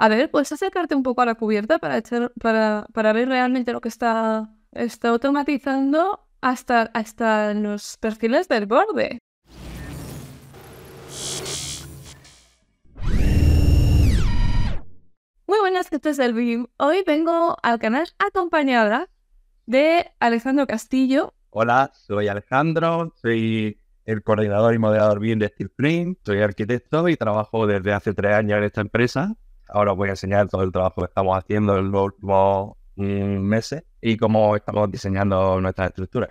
a ver, pues acercarte un poco a la cubierta para, echar, para, ver realmente lo que está, está automatizando hasta, hasta los perfiles del borde. Muy buenas, que es del BIM. Hoy vengo al canal acompañada de Alejandro Castillo. Hola, soy Alejandro, soy el coordinador y moderador BIM de Steelframe, soy arquitecto y trabajo desde hace tres años en esta empresa Ahora os voy a enseñar todo el trabajo que estamos haciendo en los últimos mm, meses y cómo estamos diseñando nuestras estructuras.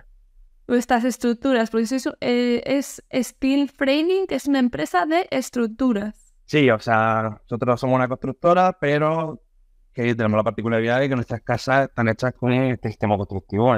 Nuestras estructuras, porque eso, eh, es Steel Framing, que es una empresa de estructuras. Sí, o sea, nosotros somos una constructora, pero que tenemos la particularidad de que nuestras casas están hechas con este sistema constructivo.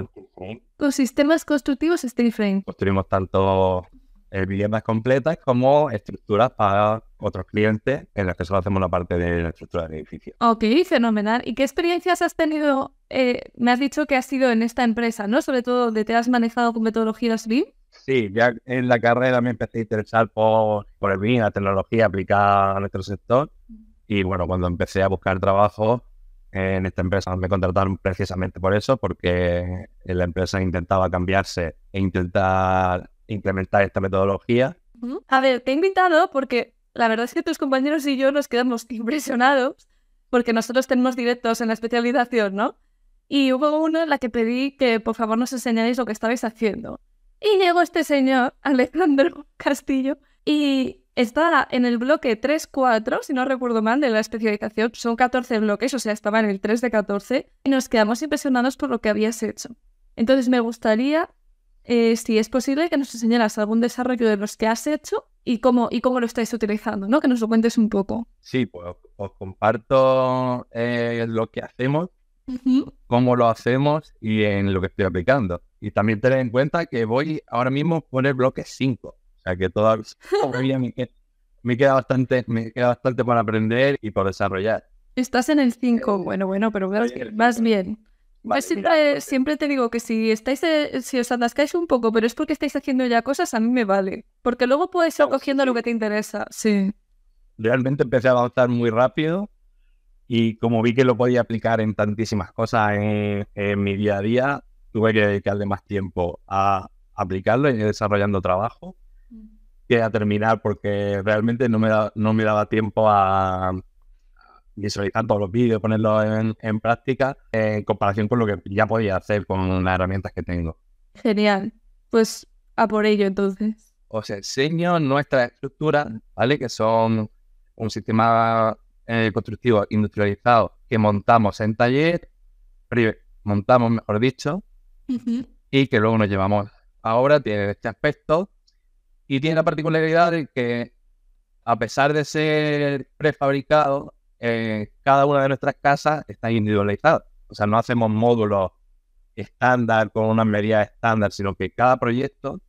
Con sistemas constructivos Steel Frame. Construimos tanto más viviendas completas como estructuras para otros clientes en las que solo hacemos la parte de la estructura del edificio. Ok, fenomenal. ¿Y qué experiencias has tenido? Eh, me has dicho que has sido en esta empresa, ¿no? Sobre todo, donde te has manejado con metodologías BIM. Sí, ya en la carrera me empecé a interesar por, por el BIM, la tecnología aplicada a nuestro sector. Y bueno, cuando empecé a buscar trabajo en esta empresa, me contrataron precisamente por eso, porque la empresa intentaba cambiarse e intentar implementar esta metodología. A ver, te he invitado porque la verdad es que tus compañeros y yo nos quedamos impresionados porque nosotros tenemos directos en la especialización, ¿no? Y hubo una en la que pedí que por favor nos enseñáis lo que estabais haciendo. Y llegó este señor, Alejandro Castillo, y estaba en el bloque 3-4, si no recuerdo mal, de la especialización. Son 14 bloques, o sea, estaba en el 3 de 14. Y nos quedamos impresionados por lo que habías hecho. Entonces me gustaría eh, si es posible que nos enseñaras algún desarrollo de los que has hecho y cómo, y cómo lo estáis utilizando, ¿no? Que nos lo cuentes un poco. Sí, pues os comparto eh, lo que hacemos, cómo lo hacemos y en lo que estoy aplicando. Y también tened en cuenta que voy ahora mismo por el bloque 5, o sea que todavía, me, queda, bastante, me queda bastante para aprender y por desarrollar. Estás en el 5, eh, bueno, bueno, pero más bien siempre, te digo que si estáis, eh, si os atascáis un poco, pero es porque estáis haciendo ya cosas, a mí me vale. Porque luego puedes ir cogiendo lo que te interesa. Sí. Realmente empecé a avanzar muy rápido y como vi que lo podía aplicar en tantísimas cosas en, mi día a día, tuve que dedicarle más tiempo a aplicarlo y desarrollando trabajo mm. que a terminar porque realmente no me, no me daba tiempo a, visualizar todos los vídeos, ponerlos en, práctica eh, en comparación con lo que ya podía hacer con las herramientas que tengo. Genial. Pues a por ello entonces. Os enseño nuestra estructura, ¿vale? Que son un sistema eh, constructivo industrializado que montamos en taller, montamos, mejor dicho, y que luego nos llevamos. Ahora tiene este aspecto y tiene la particularidad de que a pesar de ser prefabricado, eh, cada una de nuestras casas está individualizada. O sea, no hacemos módulos estándar con una medida estándar, sino que cada proyecto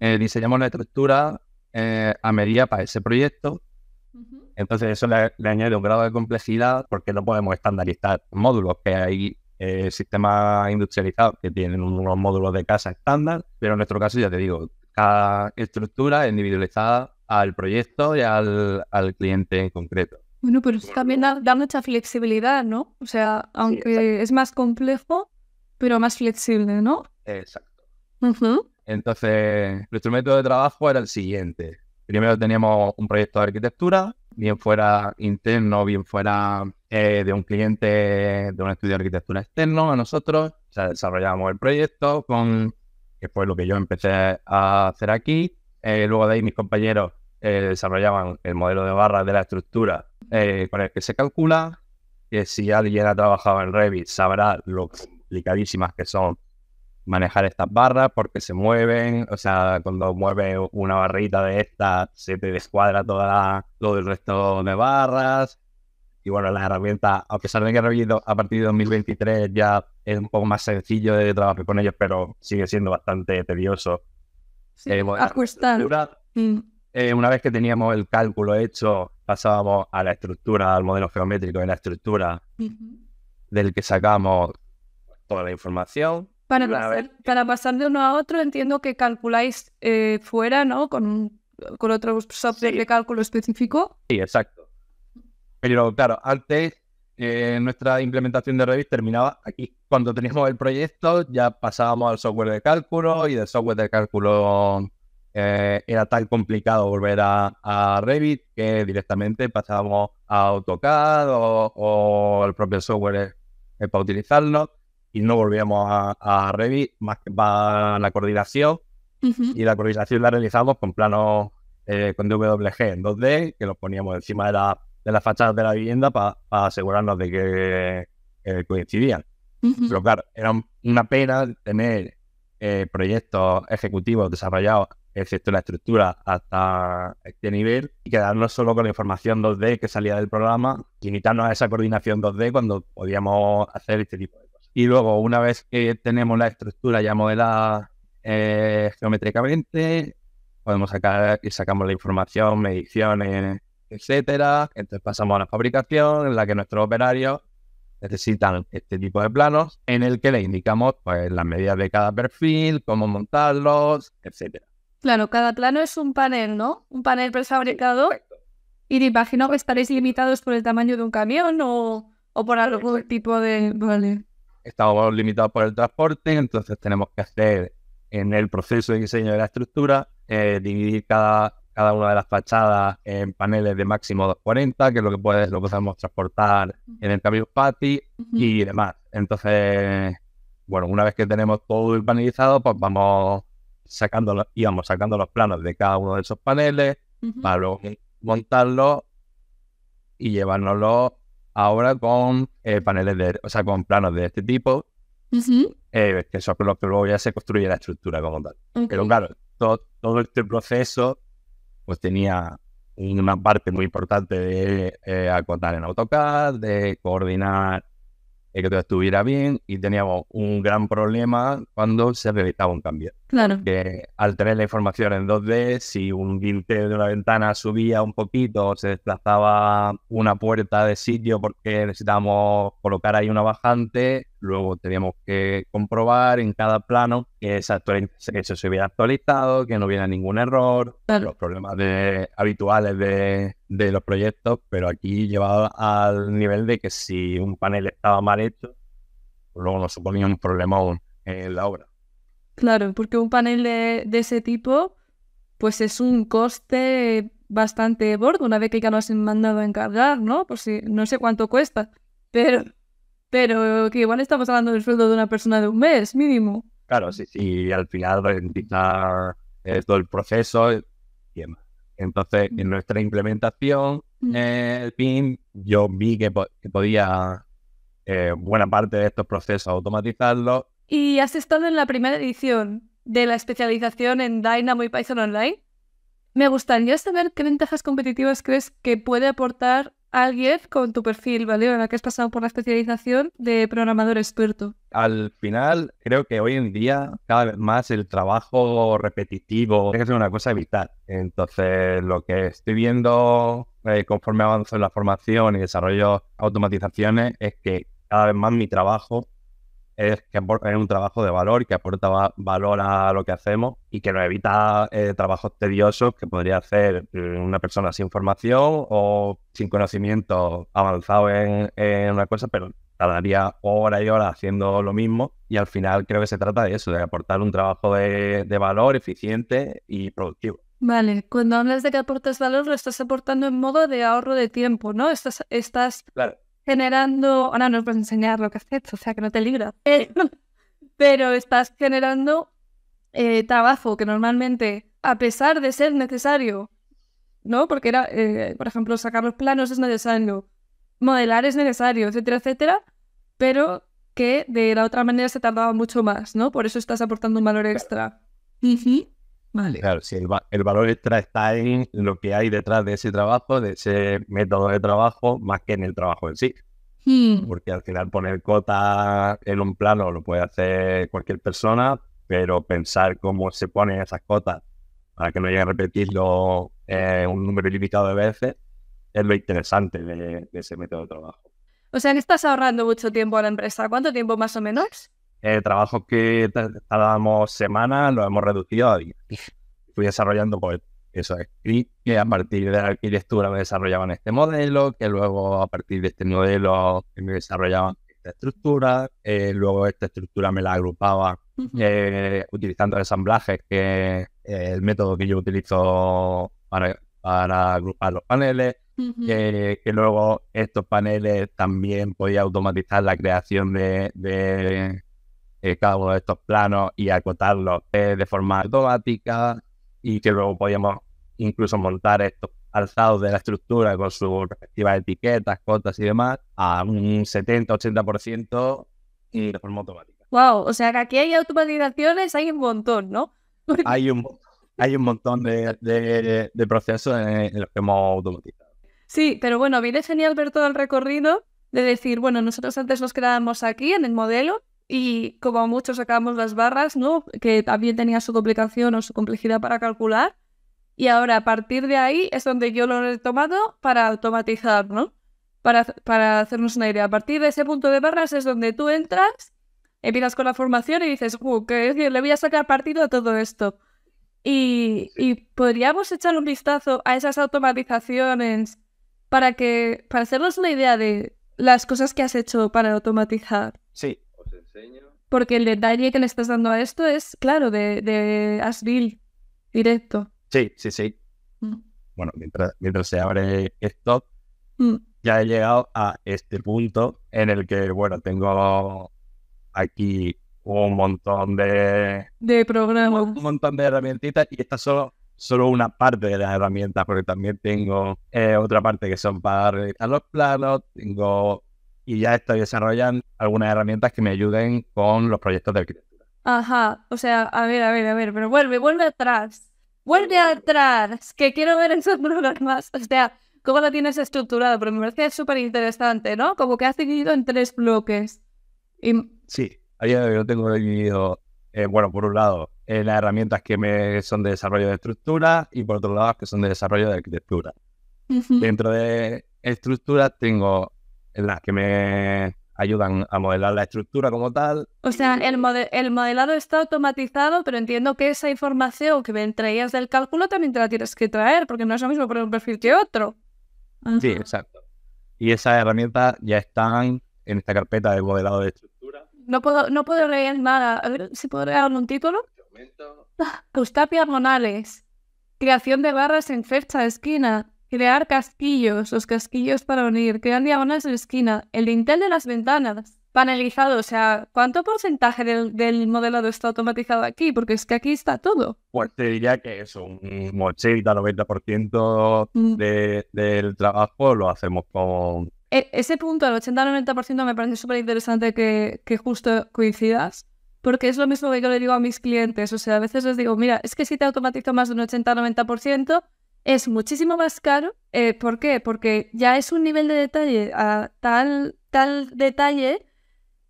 eh, diseñamos la estructura eh, a medida para ese proyecto. Entonces eso le, añade un grado de complejidad porque no podemos estandarizar módulos, que hay sistemas industrializados que tienen unos módulos de casa estándar, pero en nuestro caso ya te digo, cada estructura individualizada al proyecto y al cliente en concreto. Bueno, pero también da, mucha flexibilidad, ¿no? O sea, aunque es más complejo, pero más flexible, ¿no? Exacto. Entonces, nuestro método de trabajo era el siguiente. Primero teníamos un proyecto de arquitectura, bien fuera interno, bien fuera eh, de un cliente de un estudio de arquitectura externo a nosotros. O sea, desarrollábamos el proyecto con, que fue lo que yo empecé a hacer aquí. Eh, luego de ahí mis compañeros eh, desarrollaban el modelo de barras de la estructura eh, con el que se calcula, que si alguien ha trabajado en Revit sabrá lo complicadísimas que son manejar estas barras porque se mueven, o sea, cuando mueve una barrita de esta se te descuadra toda todo el resto de barras. Y bueno, la herramienta, a pesar de que a partir de 2023 ya es un poco más sencillo de trabajar con ellos, pero sigue siendo bastante tedioso. Sí, eh, ajustar. Eh, una vez que teníamos el cálculo hecho, pasábamos a la estructura, al modelo geométrico de la estructura del que sacamos toda la información. Para pasar, de uno a otro, entiendo que calculáis eh, fuera, ¿no? Con, con otro software de cálculo específico. Sí, exacto. Pero claro, antes eh, nuestra implementación de Revit terminaba aquí. Cuando teníamos el proyecto, ya pasábamos al software de cálculo y del software de cálculo eh, era tan complicado volver a, a, Revit que directamente pasábamos a AutoCAD o, el propio software para utilizarlo y no volvíamos a, a Revit más que para la coordinación y la coordinación la realizamos con planos eh, con WG en 2D que los poníamos encima de la, de las fachadas de la vivienda para asegurarnos de que eh, coincidían. Pero claro, era una pena tener proyectos ejecutivos desarrollados excepto la estructura hasta este nivel y quedarnos solo con la información 2D que salía del programa, limitarnos a esa coordinación 2D cuando podíamos hacer este tipo de cosas. Y luego, una vez que tenemos la estructura ya modelada eh, geométricamente, podemos sacar y sacamos la información, mediciones, etcétera. Entonces pasamos a la fabricación en la que nuestros operarios necesitan este tipo de planos en el que le indicamos pues, las medidas de cada perfil, cómo montarlos, etcétera. Claro, cada plano es un panel, ¿no? Un panel prefabricado. Y te imagino que estaréis limitados por el tamaño de un camión o, por algún tipo de... Estamos limitados por el transporte, entonces tenemos que hacer en el proceso de diseño de la estructura, eh, dividir cada, cada una de las fachadas en paneles de máximo 240, que es lo que, puedes, lo podemos transportar en el camión patty y demás. Entonces, bueno, una vez que tenemos todo el panelizado, pues vamos sacando íbamos sacando los planos de cada uno de esos paneles para luego montarlos y llevárnoslos ahora con eh, paneles de, o sea, con planos de este tipo, eh, que son que luego ya se construye la estructura como tal. Pero claro, todo, todo, este proceso pues tenía una parte muy importante de eh, acotar en AutoCAD, de coordinar que todo estuviera bien y teníamos un gran problema cuando se realizaba un cambio. Que al tener la información en 2D, si un guinte de una ventana subía un poquito o se desplazaba una puerta de sitio porque necesitábamos colocar ahí una bajante, luego teníamos que comprobar en cada plano que, esa que eso se hubiera actualizado, que no hubiera ningún error, los problemas habituales de, los proyectos, pero aquí llevado al nivel de que si un panel estaba mal hecho, luego nos suponía un problema en la obra. Claro, porque un panel de, ese tipo, pues es un coste bastante gordo, una vez que ya lo has mandado a encargar, ¿no? Por si no sé cuánto cuesta, pero, pero que igual estamos hablando del sueldo de una persona de un mes mínimo. Claro, sí, sí, al final rentizar eh, todo el proceso y eh, Entonces, en mm. nuestra implementación, mm. el eh, PIN, yo vi que, podía buena parte de estos procesos automatizarlos y has estado en la primera edición de la especialización en Dynamo y Python Online. Me gustaría saber qué ventajas competitivas crees que puede aportar alguien con tu perfil, ¿vale? En la que has pasado por la especialización de programador experto. Al final, creo que hoy en día, cada vez más el trabajo repetitivo es una cosa vital. Entonces, lo que estoy viendo eh, conforme avanzo en la formación y desarrollo automatizaciones es que cada vez más mi trabajo es que es un trabajo de valor, que aporta valor a lo que hacemos y que nos evita eh, trabajos tediosos que podría hacer eh, una persona sin formación o sin conocimiento avanzado en, una cosa, pero tardaría horas y horas haciendo lo mismo y al final creo que se trata de eso, de aportar un trabajo de, valor eficiente y productivo. Vale, cuando hablas de que aportas valor, lo estás aportando en modo de ahorro de tiempo, ¿no? Estás, estás generando, ahora no os enseñar lo que haces, o sea que no te libras, eh, pero, estás generando eh, trabajo que normalmente, a pesar de ser necesario, ¿no? Porque era, eh, por ejemplo, sacar los planos es necesario, modelar es necesario, etcétera, etcétera, pero que de la otra manera se tardaba mucho más, ¿no? Por eso estás aportando un valor extra. Claro, si el, el, valor extra está en lo que hay detrás de ese trabajo, de ese método de trabajo, más que en el trabajo en sí. Hmm. Porque al final poner cotas en un plano lo puede hacer cualquier persona, pero pensar cómo se ponen esas cotas para que no lleguen a repetirlo eh, un número ilimitado de veces es lo interesante de, ese método de trabajo. O sea, estás ahorrando mucho tiempo a la empresa. ¿Cuánto tiempo más o menos? el eh, trabajo que tardábamos semanas lo hemos reducido a días. Fui desarrollando pues eso es que a partir de la arquitectura me desarrollaban este modelo, que luego a partir de este modelo me desarrollaban esta estructura, eh, luego esta estructura me la agrupaba eh, utilizando ensamblajes, que es eh, el método que yo utilizo para, agrupar los paneles, que, luego estos paneles también podía automatizar la creación de eh, cada uno de estos planos y acotarlos eh, de forma automática y que luego podíamos incluso montar estos alzados de la estructura con sus respectivas etiquetas, cotas y demás a un 70-80% y de forma automática. Wow, o sea que aquí hay automatizaciones, hay un montón, ¿no? hay un, hay un montón de, de, procesos en los que hemos automatizado. Sí, pero bueno, viene genial ver todo el recorrido de decir, bueno, nosotros antes nos quedábamos aquí en el modelo y como muchos sacamos las barras, ¿no? Que también tenía su complicación o su complejidad para calcular. Y ahora a partir de ahí es donde yo lo he tomado para automatizar, ¿no? Para, hacernos una idea. A partir de ese punto de barras es donde tú entras, empiezas con la formación y dices, uh, que le voy a sacar partido a todo esto. Y, y, podríamos echar un vistazo a esas automatizaciones para que para hacernos una idea de las cosas que has hecho para automatizar. Sí, porque el detalle que le estás dando a esto es, claro, de, de directo. Sí, sí, sí. Mm. Bueno, mientras, mientras se abre esto, mm. ya he llegado a este punto en el que, bueno, tengo aquí un montón de... De programas. Un montón de herramientitas y esta solo solo una parte de las herramientas, porque también tengo eh, otra parte que son para realizar los planos, tengo y ya estoy desarrollando algunas herramientas que me ayuden con los proyectos de arquitectura. Ajá, o sea, a ver, a ver, a ver, pero vuelve, vuelve atrás. Vuelve atrás, que quiero ver esos programas. O sea, cómo lo tienes estructurado, pero me parece súper interesante, ¿no? Como que has dividido en tres bloques. Sí, yo tengo dividido, eh, bueno, por un lado, las herramientas que me son de desarrollo de estructura y por otro lado, que son de desarrollo de arquitectura. Dentro de estructura tengo en las que me ayudan a modelar la estructura como tal. O sea, el, modelado está automatizado, pero entiendo que esa información que me traías del cálculo también te la tienes que traer, porque no es lo mismo poner un perfil que otro. Sí, exacto. Y esas herramientas ya están en esta carpeta de modelado de estructura. No puedo, no puedo leer nada. A ver si puedo leer un título. Ah, Eustapia Monales. Creación de barras en fecha de esquina crear casquillos, los casquillos para unir, crear diagonales en esquina, el dintel de las ventanas, panelizado, o sea, ¿cuánto porcentaje del, del modelado está automatizado aquí? Porque es que aquí está todo. Pues te diría que es un 80-90% mm. del trabajo lo hacemos con... E, ese punto, el 80-90% me parece súper interesante que, que justo coincidas, porque es lo mismo que yo le digo a mis clientes, o sea, a veces les digo, mira, es que si te automatizo más de un 80-90%, es muchísimo más caro. Eh, ¿Por qué? Porque ya es un nivel de detalle a tal, tal detalle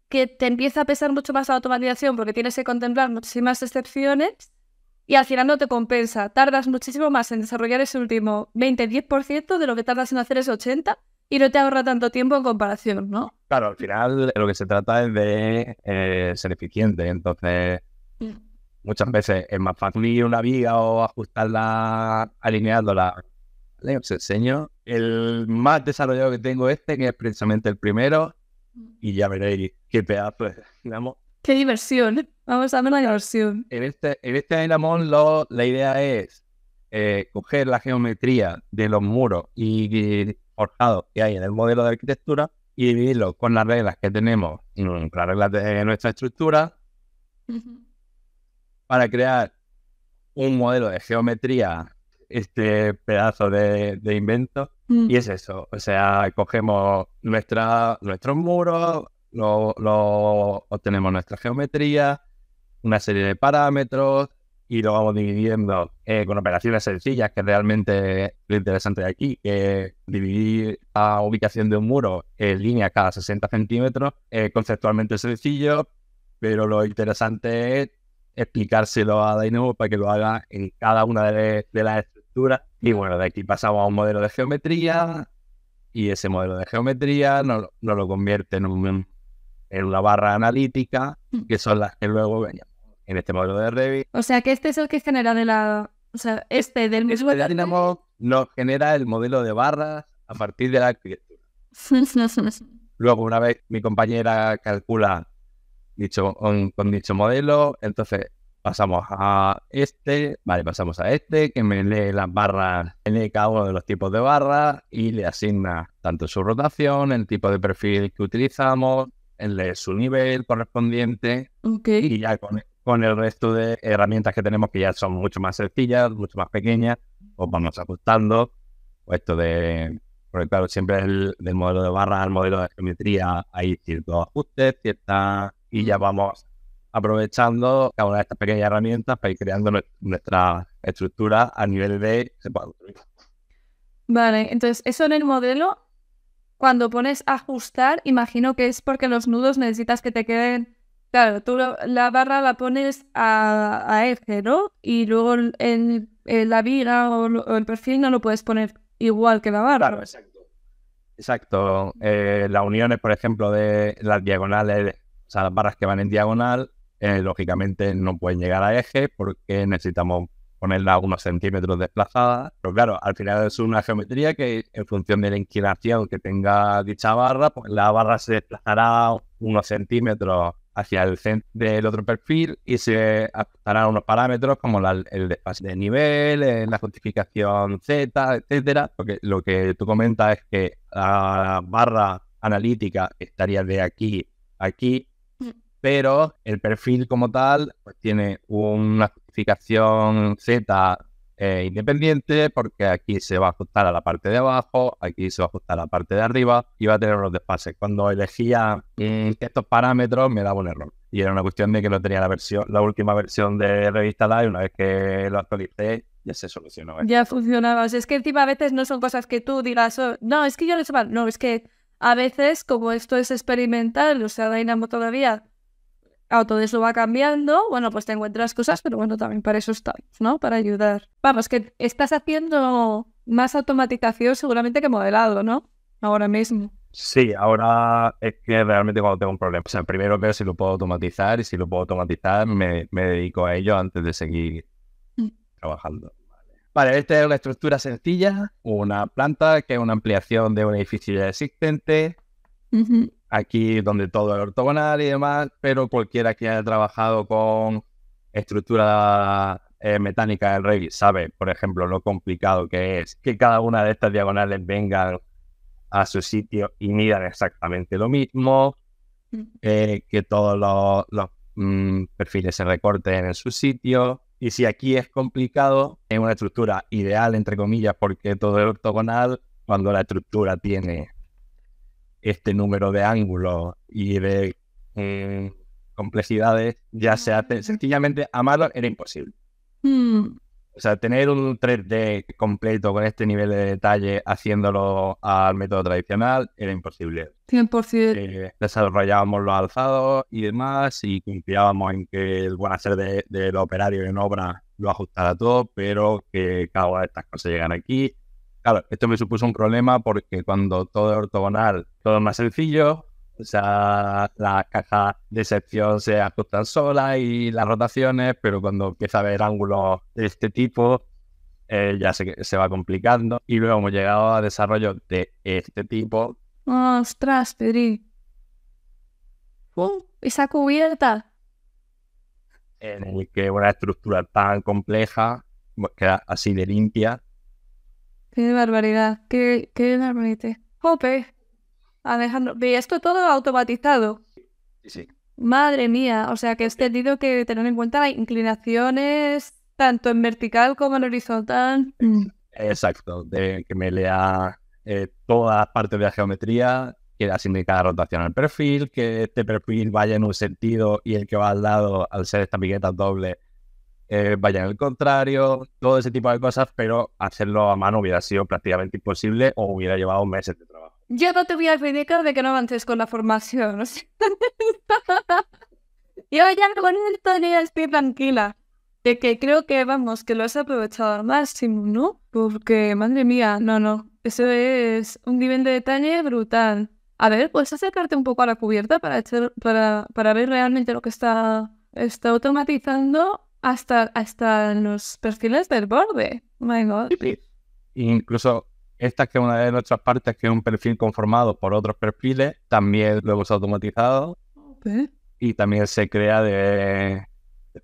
que te empieza a pesar mucho más la automatización porque tienes que contemplar muchísimas excepciones y al final no te compensa. Tardas muchísimo más en desarrollar ese último 20-10% de lo que tardas en hacer ese 80% y no te ahorra tanto tiempo en comparación, ¿no? Claro, al final lo que se trata es de eh, ser eficiente. Entonces, Muchas veces es más fácil unir una viga o ajustarla alineándola. la Os enseño el más desarrollado que tengo este, que es precisamente el primero, y ya veréis qué pedazo es. ¡Qué diversión! Vamos a ver la diversión. En este, en este la idea es eh, coger la geometría de los muros y, y que hay en el modelo de arquitectura y dividirlo con las reglas que tenemos, con mm, las reglas de nuestra estructura, para crear un modelo de geometría, este pedazo de, invento. Mm. Y es eso, o sea, cogemos nuestra, nuestros muros, lo, obtenemos nuestra geometría, una serie de parámetros y lo vamos dividiendo eh, con operaciones sencillas, que realmente lo interesante de aquí, que dividir la ubicación de un muro en línea cada 60 centímetros, eh, conceptualmente sencillo, pero lo interesante es explicárselo a Dynamo para que lo haga en cada una de, las estructuras. Y bueno, de aquí pasamos a un modelo de geometría y ese modelo de geometría nos, no lo convierte en, en, una barra analítica, mm. que son las que luego veníamos en este modelo de Revit. O sea, que este es el que genera de la... O sea, este del mismo... Este Dynamo nos genera el modelo de barras a partir de la arquitectura. luego, una vez mi compañera calcula dicho, con dicho modelo. Entonces pasamos a este, vale, pasamos a este, que me lee las barras, en cada uno de los tipos de barras y le asigna tanto su rotación, el tipo de perfil que utilizamos, el, su nivel correspondiente y ya con, el resto de herramientas que tenemos que ya son mucho más sencillas, mucho más pequeñas, pues vamos ajustando pues esto de, porque claro, siempre el, del modelo de barra al modelo de geometría hay ciertos ajustes, ciertas y ya vamos aprovechando cada una de estas pequeñas herramientas para ir creando nuestra estructura a nivel de... Vale, entonces eso en el modelo, cuando pones ajustar, imagino que es porque los nudos necesitas que te queden... Claro, tú la barra la pones a, eje, ¿no? Y luego en, la viga o, el perfil no lo puedes poner igual que la barra. Claro, exacto. Exacto. Eh, las uniones, por ejemplo, de las diagonales sea, las barras que van en diagonal, eh, lógicamente no pueden llegar a eje porque necesitamos ponerla unos centímetros desplazada. Pero claro, al final es una geometría que en función de la inclinación que tenga dicha barra, pues la barra se desplazará unos centímetros hacia el centro del otro perfil y se adaptarán unos parámetros como la, el despacio de nivel, eh, la justificación Z, etcétera. Porque lo que tú comentas es que la barra analítica estaría de aquí a aquí pero el perfil como tal pues, tiene una justificación Z eh, independiente porque aquí se va a ajustar a la parte de abajo, aquí se va a ajustar a la parte de arriba y va a tener los desfases. Cuando elegía mm, estos parámetros me daba un error y era una cuestión de que no tenía la versión, la última versión de revista Live, una vez que lo actualicé ya se solucionó. ¿eh? Ya funcionaba. O sea, es que encima a veces no son cosas que tú digas, oh, no, es que yo no he No, es que a veces, como esto es experimental, o sea, Dynamo todavía todo eso va cambiando, bueno, pues te encuentras cosas, pero bueno, también para eso está, ¿no? Para ayudar. Vamos, que estás haciendo más automatización seguramente que modelado, ¿no? Ahora mismo. Sí, ahora es que realmente cuando tengo un problema, o sea, primero veo si lo puedo automatizar y si lo puedo automatizar me, dedico a ello antes de seguir mm. trabajando. Vale, esta es una estructura sencilla, una planta que es una ampliación de un edificio ya existente aquí donde todo es ortogonal y demás, pero cualquiera que haya trabajado con estructura eh, del Revit sabe, por ejemplo, lo complicado que es que cada una de estas diagonales vengan a su sitio y midan exactamente lo mismo, mm. eh, que todos los, mm, perfiles se recorten en su sitio. Y si aquí es complicado, es una estructura ideal, entre comillas, porque todo es ortogonal, cuando la estructura tiene este número de ángulos y de mm, complejidades, ya ah. se hace sencillamente a mano era imposible. Hmm. O sea, tener un 3D completo con este nivel de detalle haciéndolo al método tradicional era imposible. 100%. Eh, desarrollábamos los alzados y demás y confiábamos en que el buen hacer del de, operario en obra lo ajustara todo, pero que cada estas cosas llegan aquí Claro, esto me supuso un problema porque cuando todo es ortogonal, todo es más sencillo, o sea, las cajas de sección se ajustan solas y las rotaciones, pero cuando empieza a haber ángulos de este tipo, eh, ya se, se va complicando. Y luego hemos llegado a desarrollo de este tipo. ¡Ostras, Pedri! Oh, ¡Esa cubierta! En el que una estructura tan compleja, queda así de limpia, Qué barbaridad, qué, barbaridad. Jope, Alejandro, y esto todo automatizado. Sí, Madre mía, o sea que he tenido que tener en cuenta las inclinaciones tanto en vertical como en horizontal. Exacto, de que me lea eh, todas las partes de la geometría, que asigne cada rotación al perfil, que este perfil vaya en un sentido y el que va al lado, al ser esta piqueta doble, eh, vayan al contrario, todo ese tipo de cosas, pero hacerlo a mano hubiera sido prácticamente imposible o hubiera llevado meses de trabajo. Yo no te voy a criticar de que no avances con la formación. Yo ya con esto ya estoy tranquila. De que creo que, vamos, que lo has aprovechado al máximo, ¿no? Porque, madre mía, no, no. Eso es un nivel de detalle brutal. A ver, ¿puedes acercarte un poco a la cubierta para, para, para ver realmente lo que está, está automatizando hasta, hasta los perfiles del borde. my God. Incluso esta que es una de nuestras partes, que es un perfil conformado por otros perfiles, también lo hemos automatizado. Y también se crea de,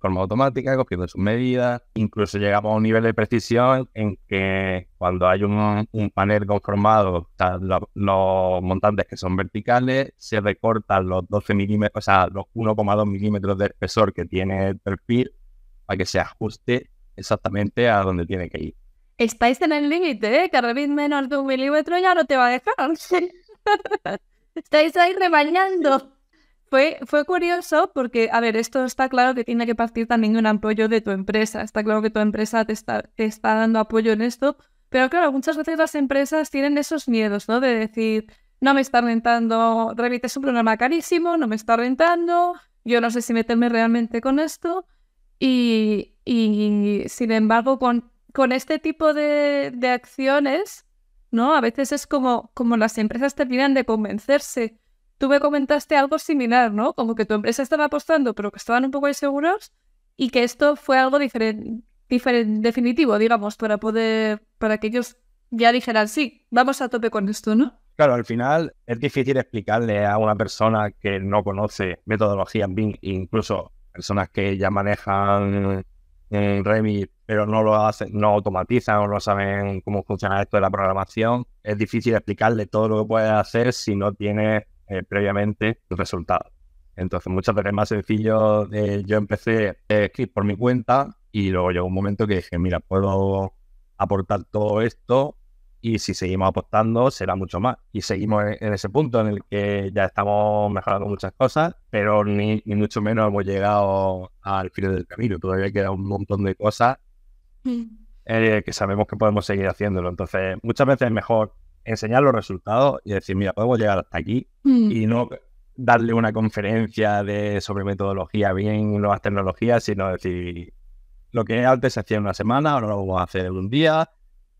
forma automática, cogiendo sus medidas. Incluso llegamos a un nivel de precisión en que cuando hay un, panel conformado, los montantes que son verticales, se recortan los 12 milímetros, o sea, los 1,2 milímetros de espesor que tiene el perfil para que se ajuste exactamente a donde tiene que ir. Estáis en el límite, ¿eh? Que menos de un milímetro ya no te va a dejar. Estáis ahí rebañando. Fue, fue curioso porque, a ver, esto está claro que tiene que partir también un apoyo de tu empresa. Está claro que tu empresa te está, te está dando apoyo en esto, pero claro, muchas veces las empresas tienen esos miedos, ¿no? De decir, no me está rentando, Revit es un programa carísimo, no me está rentando, yo no sé si meterme realmente con esto. Y, sin embargo, con, con este tipo de, de, acciones, ¿no? A veces es como, como las empresas terminan de convencerse. Tú me comentaste algo similar, ¿no? Como que tu empresa estaba apostando, pero que estaban un poco inseguros y que esto fue algo diferente, definitivo, digamos, para poder, para que ellos ya dijeran, sí, vamos a tope con esto, ¿no? Claro, al final es difícil explicarle a una persona que no conoce metodología BIM, incluso personas que ya manejan en eh, pero no lo hacen, no automatizan o no saben cómo funciona esto de la programación, es difícil explicarle todo lo que puede hacer si no tiene eh, previamente el resultado. Entonces, muchas veces más sencillo. Eh, yo empecé a escribir por mi cuenta y luego llegó un momento que dije, mira, puedo aportar todo esto y si seguimos apostando será mucho más. Y seguimos en ese punto en el que ya estamos mejorando muchas cosas, pero ni, mucho menos hemos llegado al final del camino. Todavía queda un montón de cosas mm. eh, que sabemos que podemos seguir haciéndolo. Entonces, muchas veces es mejor enseñar los resultados y decir, mira, podemos llegar hasta aquí mm. y no darle una conferencia de sobre metodología bien, nuevas tecnologías, sino decir, lo que antes se hacía en una semana, ahora lo vamos a hacer en un día,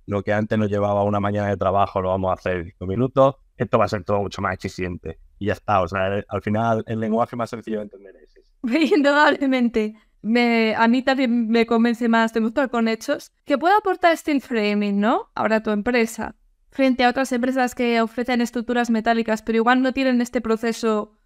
lo que antes nos llevaba una mañana de trabajo lo vamos a hacer en cinco minutos. Esto va a ser todo mucho más eficiente. Y ya está. O sea, al final el lenguaje más sencillo de entender es pues Indudablemente. Me, a mí también me convence más mostrar con hechos que puede aportar steel framing, ¿no? Ahora tu empresa, frente a otras empresas que ofrecen estructuras metálicas, pero igual no tienen este proceso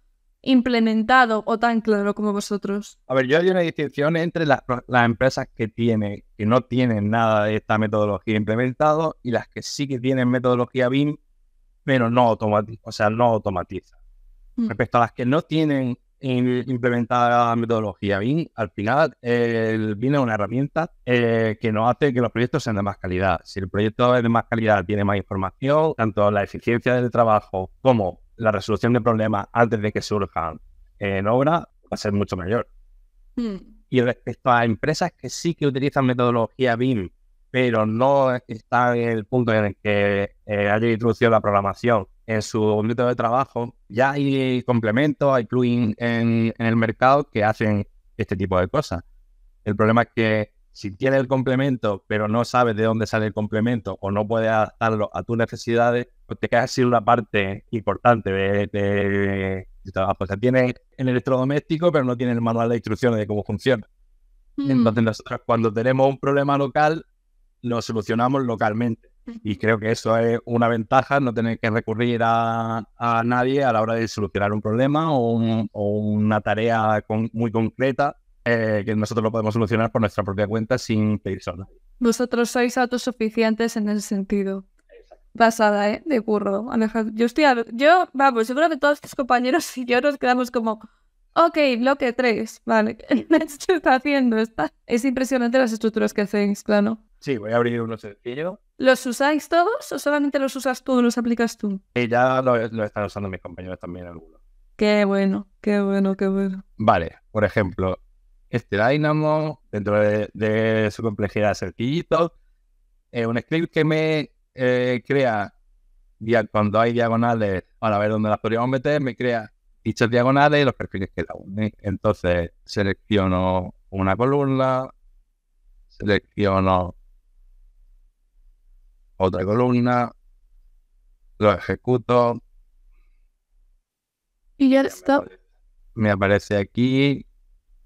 implementado o tan claro como vosotros? A ver, yo hay una distinción entre las, empresas que tienen, que no tienen nada de esta metodología implementado y las que sí que tienen metodología BIM, pero no automatiza, o sea, no automatiza. Mm. Respecto a las que no tienen implementada la metodología BIM, al final el BIM es una herramienta eh, que nos hace que los proyectos sean de más calidad. Si el proyecto es de más calidad, tiene más información, tanto la eficiencia del trabajo como la resolución de problemas antes de que surjan en obra va a ser mucho mayor. Hmm. Y respecto a empresas que sí que utilizan metodología BIM, pero no están en el punto en el que eh, haya introducido la programación en su método de trabajo, ya hay complementos, hay plugins en, en el mercado que hacen este tipo de cosas. El problema es que si tiene el complemento, pero no sabes de dónde sale el complemento o no puedes adaptarlo a tus necesidades, pues te queda así una parte importante de, O tienes el electrodoméstico, pero no tienes el manual de instrucciones de cómo funciona. Hmm. Entonces, nosotros cuando tenemos un problema local, lo solucionamos localmente. Y creo que eso es una ventaja, no tener que recurrir a, nadie a la hora de solucionar un problema o, una tarea muy concreta, eh, que nosotros lo podemos solucionar por nuestra propia cuenta sin persona. Vosotros sois autosuficientes en ese sentido. Basada, ¿eh? De curro. Yo estoy. A... Yo, vamos, seguro que todos tus compañeros y yo nos quedamos como. Ok, bloque 3. Vale. Esto está haciendo. Está... Es impresionante las estructuras que hacéis, claro. Sí, voy a abrir uno sencillo. ¿Los usáis todos o solamente los usas tú, los aplicas tú? Y ya lo, lo están usando mis compañeros también algunos. Qué bueno, qué bueno, qué bueno. Vale, por ejemplo, este Dynamo, dentro de, su complejidad cerquillito. es eh, un script que me eh, crea, cuando hay diagonales, para ver dónde las podríamos meter, me crea dichas diagonales y los perfiles que la unen. Entonces selecciono una columna, selecciono otra columna, lo ejecuto. Y ya está. Me aparece aquí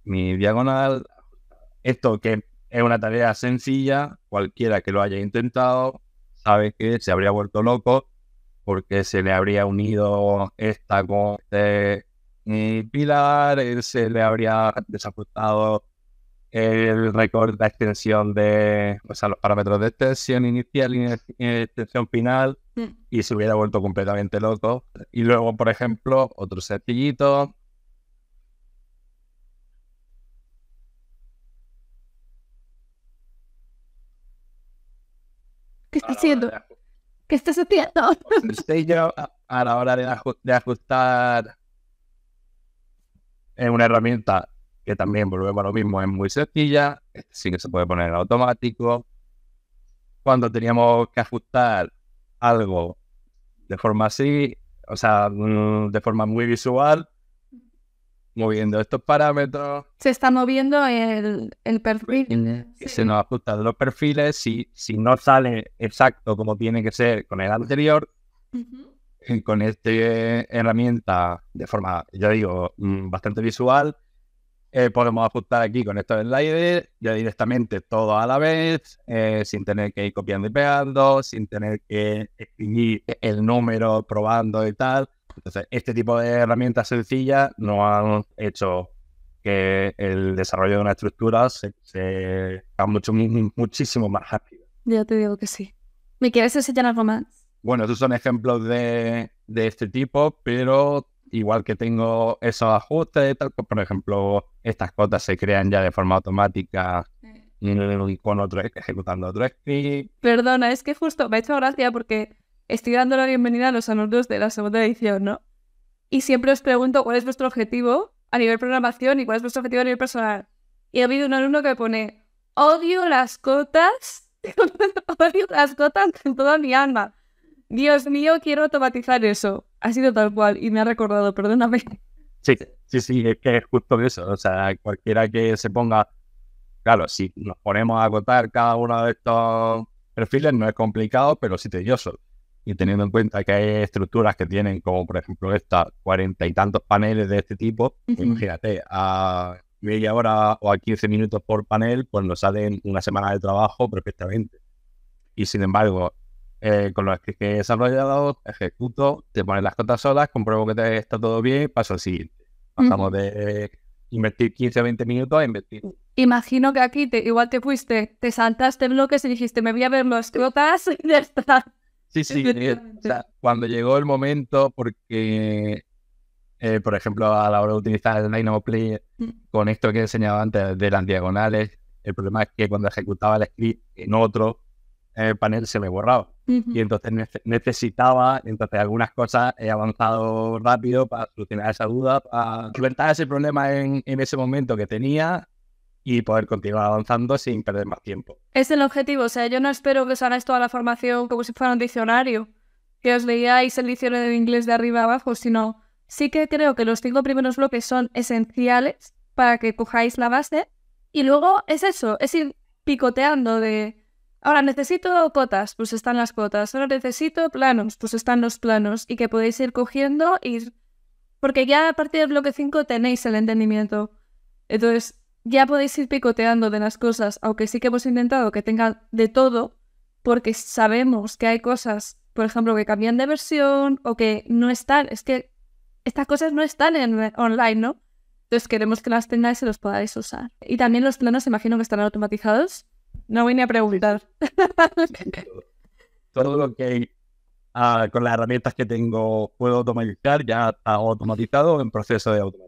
mi diagonal. Esto que es una tarea sencilla, cualquiera que lo haya intentado sabe que se habría vuelto loco porque se le habría unido esta con este pilar, eh, se le habría desajustado el récord, de extensión de, o sea, los parámetros de extensión inicial y extensión final, mm. y se hubiera vuelto completamente loco. Y luego, por ejemplo, otro sencillito, está haciendo? que ¿Qué estás haciendo? a la hora de, ajustar en una herramienta que también volvemos a lo mismo, es muy sencilla, sí que se puede poner en automático. Cuando teníamos que ajustar algo de forma así, o sea, mm, de forma muy visual, moviendo estos parámetros. Se está moviendo el, perfil. Se nos ajustan los perfiles. Si, si no sale exacto como tiene que ser con el anterior, eh, con esta herramienta de forma, yo digo, mm, bastante visual, eh, podemos ajustar aquí con estos sliders ya directamente todo a la vez, eh, sin tener que ir copiando y pegando, sin tener que escribir el número, probando y tal. Entonces, este tipo de herramientas sencillas no han hecho que el desarrollo de una estructura se, mucho, muchísimo más rápido. Yo te digo que sí. ¿Me quieres enseñar algo más? Bueno, estos son ejemplos de, este tipo, pero igual que tengo esos ajustes, tal, por ejemplo, estas cotas se crean ya de forma automática eh. con ejecutando otro script. Perdona, es que justo me ha hecho gracia porque estoy dando la bienvenida a los alumnos de la segunda edición, ¿no? Y siempre os pregunto cuál es vuestro objetivo a nivel programación y cuál es vuestro objetivo a nivel personal. Y ha habido un alumno que pone, odio las cotas, odio las cotas con toda mi alma. Dios mío, quiero automatizar eso. Ha sido tal cual y me ha recordado, perdóname. Sí, sí, sí, es que es justo eso. O sea, cualquiera que se ponga, claro, si nos ponemos a acotar cada uno de estos perfiles no es complicado, pero sí tedioso y teniendo en cuenta que hay estructuras que tienen, como por ejemplo esta, cuarenta y tantos paneles de este tipo, imagínate, a media hora o a 15 minutos por panel, pues nos salen una semana de trabajo perfectamente. Y sin embargo, eh, con los que he desarrollado, ejecuto, te pones las cotas solas, compruebo que está todo bien, paso al siguiente. Pasamos de invertir 15 a 20 minutos a invertir. Imagino que aquí te, igual te fuiste, te saltaste bloques y dijiste, me voy a ver los cotas y ya está. Sí, sí. Eh, cuando llegó el momento, porque, eh, por ejemplo, a la hora de utilizar el Dynamo Player, mm. con esto que he enseñado antes de las diagonales, el problema es que cuando ejecutaba el script en otro el eh, panel se me borraba. Y entonces necesitaba, entonces algunas cosas he avanzado rápido para solucionar esa duda, para solventar ese problema en ese momento que tenía y poder continuar avanzando sin perder más tiempo. Es el objetivo, o sea, yo no espero que os hagáis toda la formación como si fuera un diccionario, que os leíais el diccionario de inglés de arriba a abajo, sino sí que creo que los cinco primeros bloques son esenciales para que cojáis la base y luego es eso, es ir picoteando de, ahora necesito cotas, pues están las cotas, ahora necesito planos, pues están los planos y que podéis ir cogiendo y... Porque ya a partir del bloque 5 tenéis el entendimiento. Entonces, ya podéis ir picoteando de las cosas, aunque sí que hemos intentado que tengan de todo, porque sabemos que hay cosas, por ejemplo, que cambian de versión o que no están, es que estas cosas no están en eh, online, ¿no? Entonces queremos que las tengáis y los podáis usar. Y también los planos, imagino que están automatizados. No voy ni a preguntar. Todo lo que ah, con las herramientas que tengo puedo automatizar, ya está automatizado en proceso de automatización.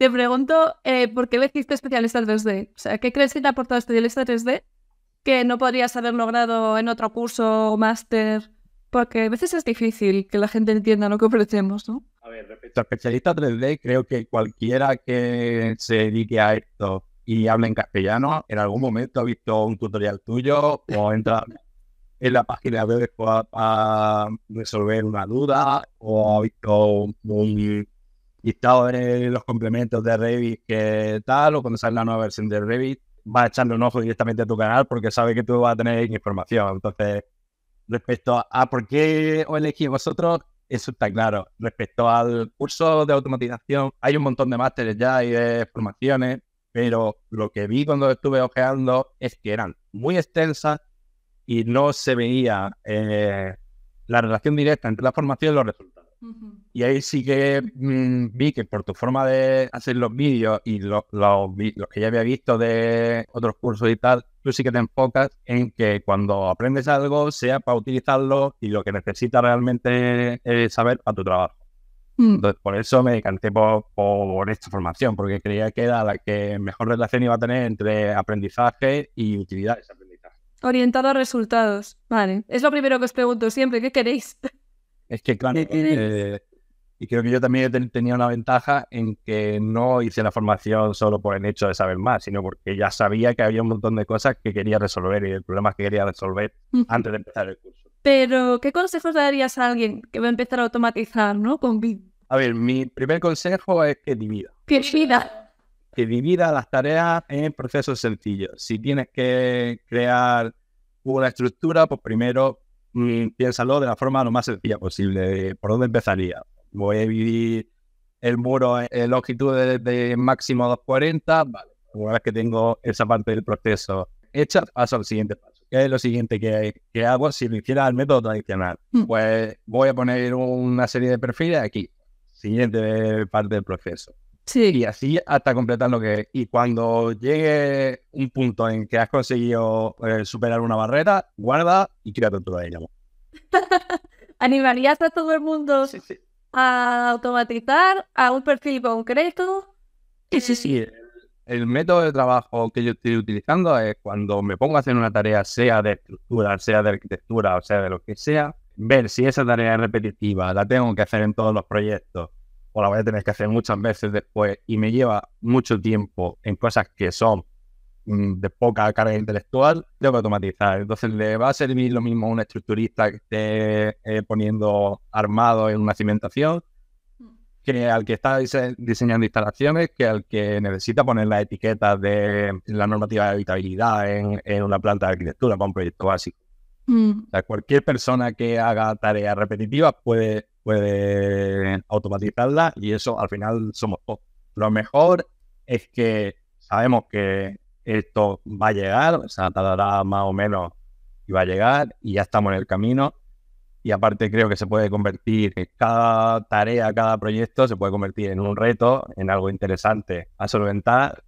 Te pregunto, eh, ¿por qué elegiste especialista 3D? O sea, ¿qué crees que te ha aportado especialista 3D que no podrías haber logrado en otro curso o máster? Porque a veces es difícil que la gente entienda lo que ofrecemos, ¿no? A ver, respecto a especialista 3D, creo que cualquiera que se dedique a esto y hable en castellano, en algún momento ha visto un tutorial tuyo o entra en la página web para resolver una duda o ha visto un, y está en los complementos de Revit que tal, o cuando sale la nueva versión de Revit, va echando un ojo directamente a tu canal porque sabe que tú vas a tener información. Entonces, respecto a, por qué os elegí vosotros, eso está claro. Respecto al curso de automatización, hay un montón de másteres ya y de formaciones, pero lo que vi cuando estuve ojeando es que eran muy extensas y no se veía eh, la relación directa entre la formación y los resultados. Y ahí sí que mm, vi que por tu forma de hacer los vídeos y los lo, que ya había visto de otros cursos y tal, tú sí que te enfocas en que cuando aprendes algo sea para utilizarlo y lo que necesitas realmente es saber a tu trabajo. Mm. Entonces, por eso me decanté por, por, esta formación, porque creía que era la que mejor relación iba a tener entre aprendizaje y utilidades de aprendizaje. Orientado a resultados. Vale. Es lo primero que os pregunto siempre, ¿qué queréis? Es que, claro, eh, y creo que yo también tenía una ventaja en que no hice la formación solo por el hecho de saber más, sino porque ya sabía que había un montón de cosas que quería resolver y el problema que quería resolver antes de empezar el curso. Pero, ¿qué consejos darías a alguien que va a empezar a automatizar, ¿no? Con A ver, mi primer consejo es que divida. Que divida que divida las tareas en procesos sencillos. Si tienes que crear una estructura, pues primero piénsalo de la forma lo más sencilla posible. ¿Por dónde empezaría? Voy a dividir el muro en longitud de, máximo 240. Vale, una vez que tengo esa parte del proceso hecha, paso al siguiente paso. ¿Qué es lo siguiente que, que hago si lo hiciera al método tradicional? Mm. Pues voy a poner una serie de perfiles aquí. Siguiente parte del proceso. Y así hasta completar lo que es. Y cuando llegue un punto en que has conseguido eh, superar una barrera, guarda y críate todo de ella. ¿Animarías a todo el mundo a automatizar a un perfil concreto? Sí, sí, sí. Eh. el método de trabajo que yo estoy utilizando es cuando me pongo a hacer una tarea, sea de estructura, sea de arquitectura, o sea de lo que sea, ver si esa tarea es repetitiva, la tengo que hacer en todos los proyectos o la voy a tener que hacer muchas veces después y me lleva mucho tiempo en cosas que son mm, de poca carga intelectual, tengo que automatizar. Entonces le va a servir lo mismo a un estructurista que esté eh, poniendo armado en una cimentación mm. que al que está diseñando instalaciones, que al que necesita poner las etiquetas de la normativa de habitabilidad en, una planta de arquitectura para un proyecto básico. Mm. cualquier persona que haga tareas repetitivas puede puede automatizarla y eso al final somos todos. Lo mejor es que sabemos que esto va a llegar, o sea, tardará más o menos y va a llegar y ya estamos en el camino. Y aparte creo que se puede convertir, cada tarea, cada proyecto se puede convertir en un reto, en algo interesante a solventar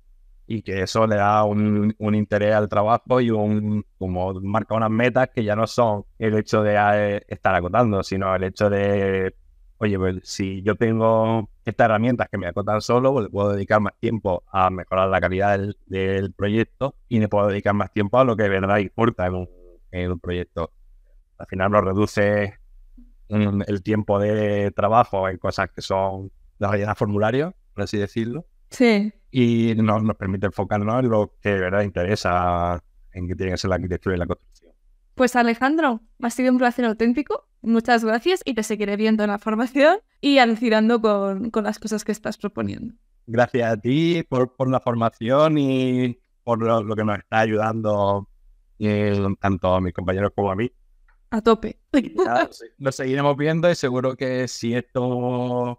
y que eso le da un, interés al trabajo y un, como marca unas metas que ya no son el hecho de ah, eh, estar acotando, sino el hecho de, oye, pues, si yo tengo estas herramientas que me acotan solo, pues, puedo dedicar más tiempo a mejorar la calidad del, proyecto y me puedo dedicar más tiempo a lo que de verdad importa en un, proyecto. Al final nos reduce el tiempo de trabajo en cosas que son las realidad formularios, por así decirlo, Sí. Y nos, permite enfocarnos en lo que de verdad interesa, en que tiene que ser la arquitectura y la construcción. Pues Alejandro, ha sido un placer auténtico. Muchas gracias y te seguiré viendo en la formación y alucinando con, las cosas que estás proponiendo. Gracias a ti por, por la formación y por lo, que nos está ayudando eh, tanto a mis compañeros como a mí. A tope. Nos seguiremos viendo y seguro que si esto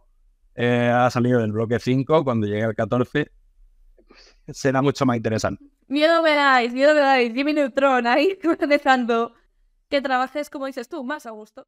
eh, ha salido del bloque 5, cuando llegue al 14, será mucho más interesante. Miedo me dais, miedo me dais. Jimmy Neutron ahí empezando. Que trabajes, como dices tú, más a gusto.